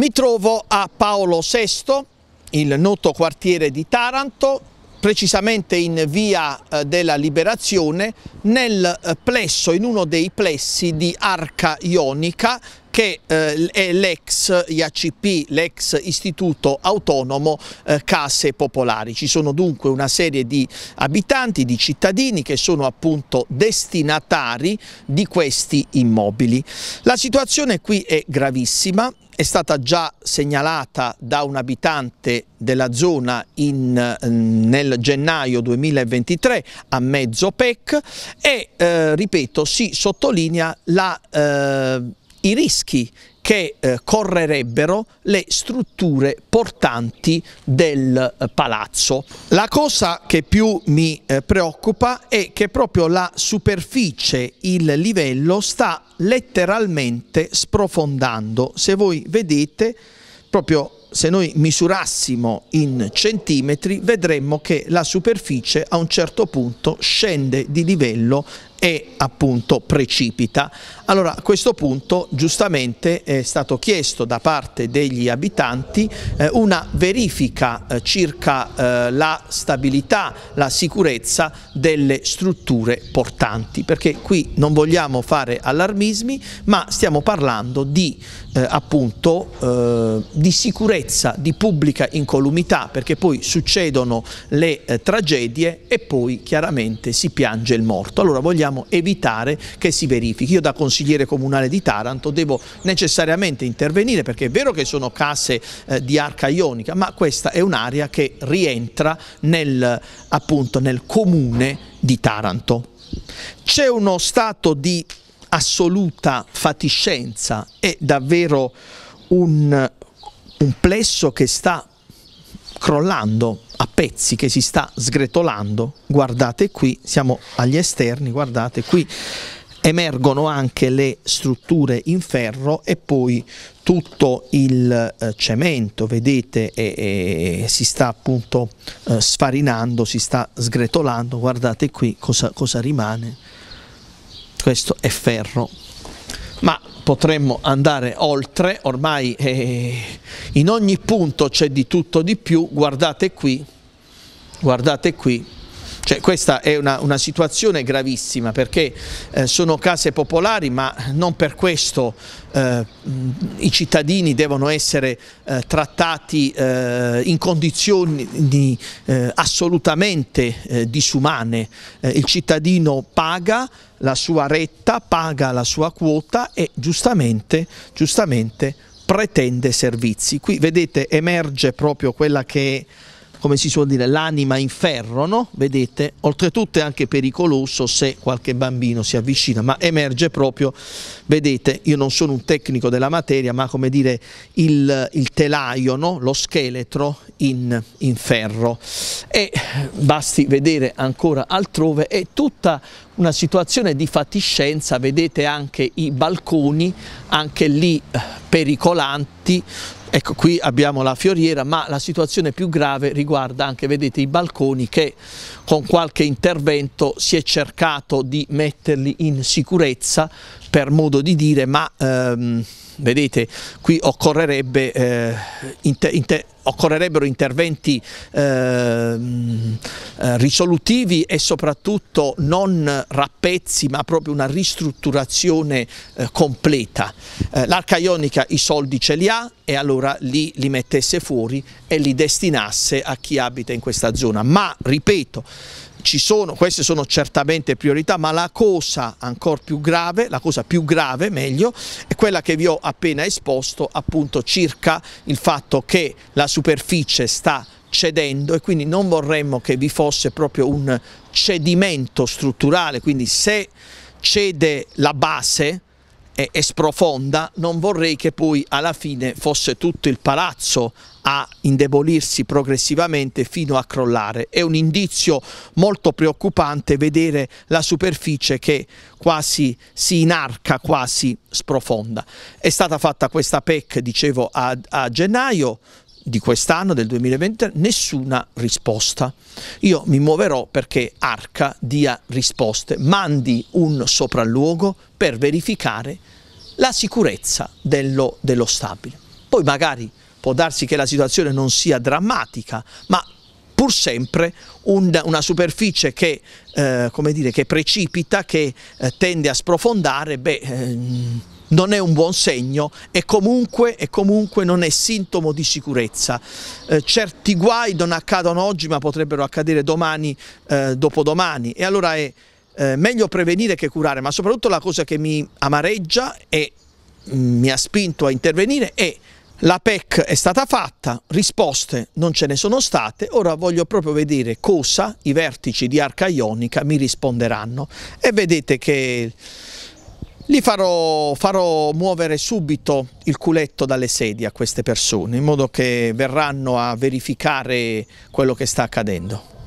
Mi trovo a Paolo VI, il noto quartiere di Taranto, precisamente in via eh, della Liberazione, nel eh, plesso, in uno dei plessi di Arca Ionica, che eh, è l'ex IACP, l'ex istituto autonomo eh, case popolari. Ci sono dunque una serie di abitanti, di cittadini che sono appunto destinatari di questi immobili. La situazione qui è gravissima, è stata già segnalata da un abitante della zona in, eh, nel gennaio 2023 a mezzo PEC e, eh, ripeto, si sottolinea la... Eh, i rischi che eh, correrebbero le strutture portanti del eh, palazzo. La cosa che più mi eh, preoccupa è che proprio la superficie, il livello sta letteralmente sprofondando. Se voi vedete, proprio se noi misurassimo in centimetri, vedremmo che la superficie a un certo punto scende di livello e appunto precipita. Allora a questo punto giustamente è stato chiesto da parte degli abitanti eh, una verifica eh, circa eh, la stabilità, la sicurezza delle strutture portanti, perché qui non vogliamo fare allarmismi, ma stiamo parlando di eh, appunto eh, di sicurezza di pubblica incolumità, perché poi succedono le eh, tragedie e poi chiaramente si piange il morto. Allora vogliamo dobbiamo evitare che si verifichi. Io da consigliere comunale di Taranto devo necessariamente intervenire perché è vero che sono case eh, di arca ionica, ma questa è un'area che rientra nel, appunto, nel comune di Taranto. C'è uno stato di assoluta fatiscenza, è davvero un, un plesso che sta crollando pezzi che si sta sgretolando. Guardate qui, siamo agli esterni, guardate qui emergono anche le strutture in ferro e poi tutto il eh, cemento, vedete, e, e, si sta appunto eh, sfarinando, si sta sgretolando, guardate qui cosa, cosa rimane, questo è ferro. Ma potremmo andare oltre, ormai eh, in ogni punto c'è di tutto di più, guardate qui guardate qui, cioè, questa è una, una, situazione gravissima perché eh, sono case popolari ma non per questo eh, i cittadini devono essere eh, trattati eh, in condizioni di, eh, assolutamente eh, disumane. il cittadino paga la sua retta, paga la sua quota e giustamente, giustamente pretende servizi. Qui vedete emerge proprio quella che è come si suol dire, l'anima in ferro, no? Vedete? Oltretutto è anche pericoloso se qualche bambino si avvicina, ma emerge proprio, vedete, io non sono un tecnico della materia, ma come dire il, il telaio, no? lo scheletro in, in ferro. E basti vedere ancora altrove, è tutta una situazione di fatiscenza, vedete anche i balconi, anche lì eh, pericolanti, Ecco, qui abbiamo la fioriera, ma la situazione più grave riguarda anche, vedete, i balconi che con qualche intervento si è cercato di metterli in sicurezza, per modo di dire, ma ehm, vedete qui occorrerebbe, eh, inter, inter, occorrerebbero interventi ehm, eh, risolutivi e soprattutto non rappezzi ma proprio una ristrutturazione eh, completa. Eh, l'arca ionica i soldi ce li ha e allora li, li mettesse fuori e li destinasse a chi abita in questa zona, ma ripeto ci sono, queste sono certamente priorità, ma la cosa ancora più grave, la cosa più grave meglio, è quella che vi ho appena esposto appunto circa il fatto che la superficie sta cedendo e quindi non vorremmo che vi fosse proprio un cedimento strutturale, quindi se cede la base, e, e sprofonda, non vorrei che poi alla fine fosse tutto il palazzo a indebolirsi progressivamente fino a crollare. È un indizio molto preoccupante vedere la superficie che quasi si inarca, quasi sprofonda. È stata fatta questa PEC, dicevo, a, a gennaio, di quest'anno, del 2020, nessuna risposta. Io mi muoverò perché Arca dia risposte, mandi un sopralluogo per verificare la sicurezza dello, dello stabile. Poi magari può darsi che la situazione non sia drammatica, ma pur sempre un, una superficie che, eh, dire, che precipita, che eh, tende a sprofondare, beh, eh, non è un buon segno e comunque, e comunque non è sintomo di sicurezza. Eh, certi guai non accadono oggi ma potrebbero accadere domani, eh, dopodomani e allora è eh, meglio prevenire che curare, ma soprattutto la cosa che mi amareggia e mm, mi ha spinto a intervenire è la PEC è stata fatta, risposte non ce ne sono state, ora voglio proprio vedere cosa i vertici di Arca Ionica mi risponderanno e vedete che li farò, farò muovere subito il culetto dalle sedie a queste persone in modo che verranno a verificare quello che sta accadendo.